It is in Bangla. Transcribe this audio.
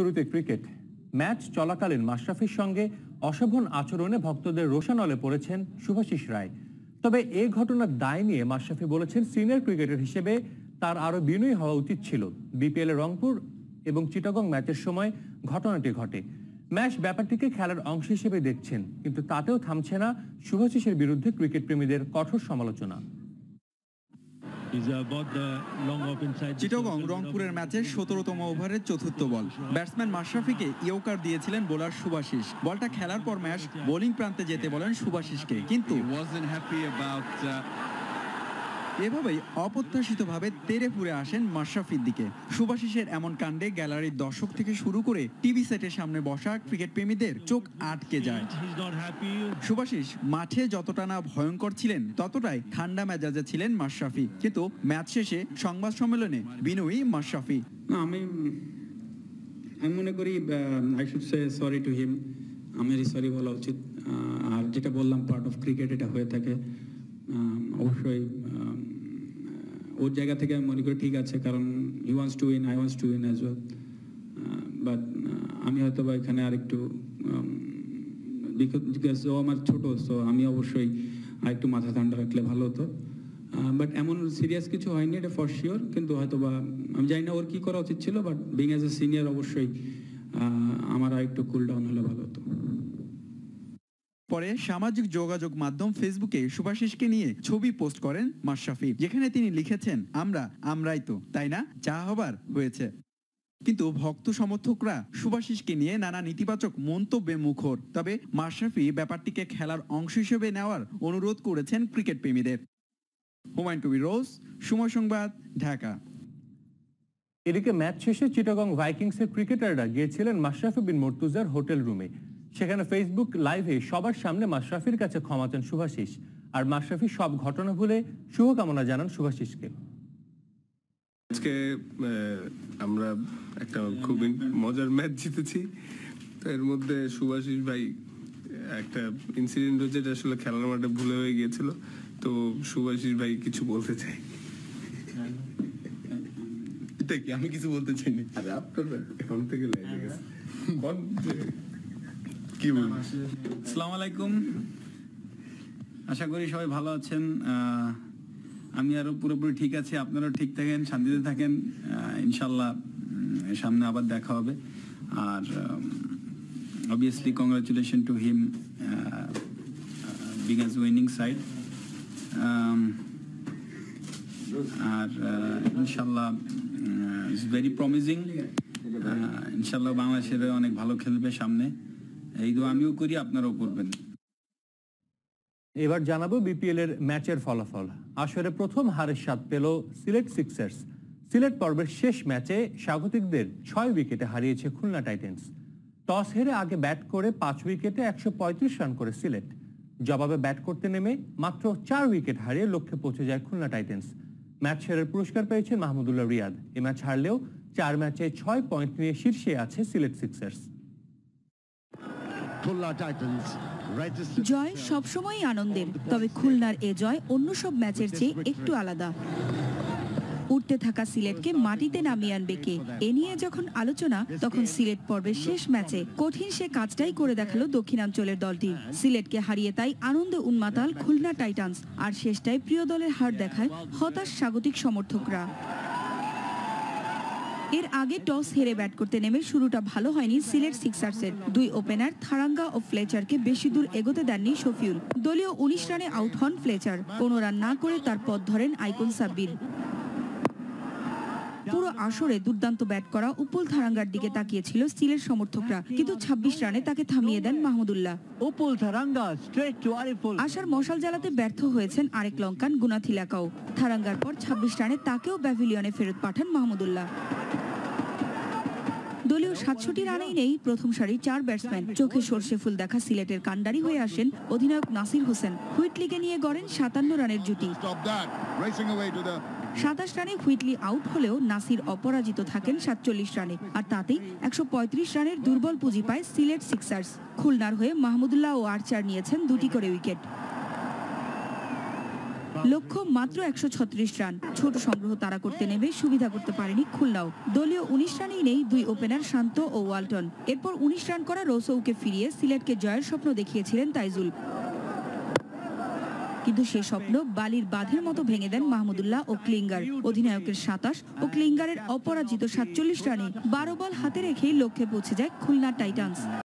শুরুতে ক্রিকেট ম্যাচ চলাকালীন মাশরাফির সঙ্গে অশোভন আচরণে ভক্তদের রোশানলে পড়েছেন শুভাশিস রায় তবে এ ঘটনার দায় নিয়ে মাশরাফি বলেছেন সিনিয়র ক্রিকেটার হিসেবে তার আরও বিনয়ী হওয়া উচিত ছিল বিপিএল রংপুর এবং চিটাগং ম্যাচের সময় ঘটনাটি ঘটে ম্যাচ ব্যাপারটিকে খেলার অংশ হিসেবে দেখছেন কিন্তু তাতেও থামছে না শুভাশিসের বিরুদ্ধে ক্রিকেট প্রেমীদের কঠোর সমালোচনা চিটগং রংপুরের ম্যাচে সতেরোতম ওভারের চতুর্থ বল ব্যাটসম্যান মাশরাফিকে ইয়োকার দিয়েছিলেন বোলার সুভাশিস বলটা খেলার পর ম্যাচ বোলিং প্রান্তে যেতে বলেন সুভাশিসকে কিন্তু এভাবেই অপ্রত্যাশিতভাবে তেরে ফুরে আসেন মাশরাফির দিকে সুভাশিসের এমন কাণ্ডে গ্যালারির দর্শক থেকে শুরু করে টিভি সেটের সামনে বসা ক্রিকেট প্রেমীদের চোখ আটকে যায় সুভাশিস মাঠে যতটা না ভয়ঙ্কর ছিলেন ততটাই ঠান্ডা মেজাজে ছিলেন মাশরাফি কিন্তু ম্যাচ শেষে সংবাদ সম্মেলনে বিনয়ী মাশরাফি আমি আমি মনে করি I should say sorry to him আমেরই সরি বলা উচিত আর যেটা বললাম পার্ট অফ ক্রিকেট এটা হয়ে থাকে অবশ্যই ওর জায়গা থেকে আমি মনে করি ঠিক আছে কারণ he wants to win I wants to win as well but আমি হয়তো বা এখানে আরেকটু বিকজ ও আমার ছোট সো আমি অবশ্যই আরেকটু মাথা ঠান্ডা রাখলে ভালো হতো বাট এমন সিরিয়াস কিছু হয়নি এটা ফর শিওর কিন্তু হয়তো বা আমি জানি না ওর কী করা উচিত ছিল but being as a senior অবশ্যই আমার আরেকটু কুল ডাউন হলে ভালো হতো পরে সামাজিক যোগাযোগ মাধ্যম ফেসবুকে শুভাশিসকে নিয়ে ছবি পোস্ট করেন মাশরাফি যেখানে তিনি লিখেছেন আমরা আমরাই তো তাই না যা হবার হয়েছে কিন্তু ভক্ত সমর্থকরা সুভাশিসকে নিয়ে নানা নেতিবাচক মন্তব্যে মুখর তবে মাশরাফি ব্যাপারটিকে খেলার অংশ হিসেবে নেওয়ার অনুরোধ করেছেন ক্রিকেট প্রেমীদের হুমায়ুন টুবি রোজ সময় সংবাদ ঢাকা এদিকে ম্যাচ শেষে চিটাগং ভাইকিংসের ক্রিকেটাররা গিয়েছিলেন মাশরাফি বিন মর্তুজার হোটেল রুমে সেখানে ফেসবুক লাইভে সবার সামনে মাশরাফির কাছে ক্ষমা চান শুভাশিস আর মাশরাফি সব ঘটনা ভুলে শুভকামনা জানান শুভাশিসকে আজকে আমরা একটা খুবই মজার ম্যাচ জিতেছি তো এর মধ্যে শুভাশিস ভাই একটা ইনসিডেন্ট হয়েছে যেটা আসলে খেলার মাঠে ভুলে হয়ে গিয়েছিল তো শুভাশিস ভাই কিছু বলতে চাই এটা কি আমি কিছু বলতে চাইনি আরে আপনার এখন থেকে লেগে গেছে হ্যাঁ। কি বলবো আসসালামু আলাইকুম আশা করি সবাই ভালো আছেন আমি আরো পুরোপুরি ঠিক আছি আপনারাও ঠিক থাকেন শান্তিতে থাকেন ইনশাল্লাহ সামনে আবার দেখা হবে আর obviously congratulation to him because winning side আর ইনশাল্লাহ ইটস ভেরি প্রমিজিং ইনশাল্লাহ বাংলাদেশের অনেক ভালো খেলবে সামনে এই দোয়া আমিও করি আপনারাও করবেন এবার জানাবো বিপিএল এর ম্যাচের ফলাফল আসরে প্রথম হারের স্বাদ পেল সিলেট সিক্সার্স সিলেট পর্বের শেষ ম্যাচে স্বাগতিকদের ছয় উইকেটে হারিয়েছে খুলনা টাইটেন্স টস হেরে আগে ব্যাট করে পাঁচ উইকেটে একশো রান করে সিলেট জবাবে ব্যাট করতে নেমে মাত্র চার উইকেট হারিয়ে লক্ষ্যে পৌঁছে যায় খুলনা টাইটেন্স ম্যাচ সেরার পুরস্কার পেয়েছেন মাহমুদুল্লাহ রিয়াদ এ ম্যাচ হারলেও চার ম্যাচে ছয় পয়েন্ট নিয়ে শীর্ষে আছে সিলেট সিক্সার্স জয় সবসময়ই আনন্দের তবে খুলনার এ জয় অন্য সব ম্যাচের চেয়ে একটু আলাদা উঠতে থাকা সিলেটকে মাটিতে নামিয়ে আনবে কে এ নিয়ে যখন আলোচনা তখন সিলেট পর্বের শেষ ম্যাচে কঠিন সে কাজটাই করে দেখালো দক্ষিণাঞ্চলের দলটি সিলেটকে হারিয়ে তাই আনন্দে উন্মাতাল খুলনা টাইটান্স আর শেষটাই প্রিয় দলের হার দেখায় হতাশ স্বাগতিক সমর্থকরা এর আগে টস হেরে ব্যাট করতে নেমে শুরুটা ভালো হয়নি সিলেট সিক্সার্সের দুই ওপেনার থারাঙ্গা ও ফ্লেচারকে বেশি দূর এগোতে দেননি শফিউল দলীয় উনিশ রানে আউট হন ফ্লেচার কোনো রান না করে তার পথ ধরেন আইকন সাব্বির পুরো আসরে দুর্দান্ত ব্যাট করা উপুল থারাঙ্গার দিকে তাকিয়েছিল সিলের সমর্থকরা কিন্তু ২৬ রানে তাকে থামিয়ে দেন মাহমুদুল্লাহ উপুল থারাঙ্গা স্ট্রেট টু আরিফুল আশার মশাল জ্বালাতে ব্যর্থ হয়েছেন আরেক লঙ্কান গুনাথিলাকাও থারাঙ্গার পর ২৬ রানে তাকেও প্যাভিলিয়নে ফেরত পাঠান মাহমুদুল্লাহ দলীয় সাতষট্টি রানেই নেই প্রথম সারির চার ব্যাটসম্যান চোখে সর্ষে ফুল দেখা সিলেটের কান্ডারি হয়ে আসেন অধিনায়ক নাসির হোসেন হুইটলিকে নিয়ে গড়েন সাতান্ন রানের জুটি সাতাশ রানে হুইটলি আউট হলেও নাসির অপরাজিত থাকেন সাতচল্লিশ রানে আর তাতেই একশো পঁয়ত্রিশ রানের দুর্বল পুঁজি পায় সিলেট সিক্সার্স খুলনার হয়ে মাহমুদুল্লাহ ও আর্চার নিয়েছেন দুটি করে উইকেট লক্ষ্য মাত্র একশো রান ছোট সংগ্রহ তারা করতে নেবে সুবিধা করতে পারেনি খুলনাও দলীয় উনিশ রানেই নেই দুই ওপেনার শান্ত ও ওয়ালটন এরপর উনিশ রান করা রোসৌকে ফিরিয়ে সিলেটকে জয়ের স্বপ্ন দেখিয়েছিলেন তাইজুল কিন্তু সে স্বপ্ন বালির বাঁধের মতো ভেঙে দেন মাহমুদুল্লাহ ও ক্লিঙ্গার অধিনায়কের সাতাশ ও ক্লিঙ্গারের অপরাজিত সাতচল্লিশ রানে বারো বল হাতে রেখেই লক্ষ্যে পৌঁছে যায় খুলনা টাইটান্স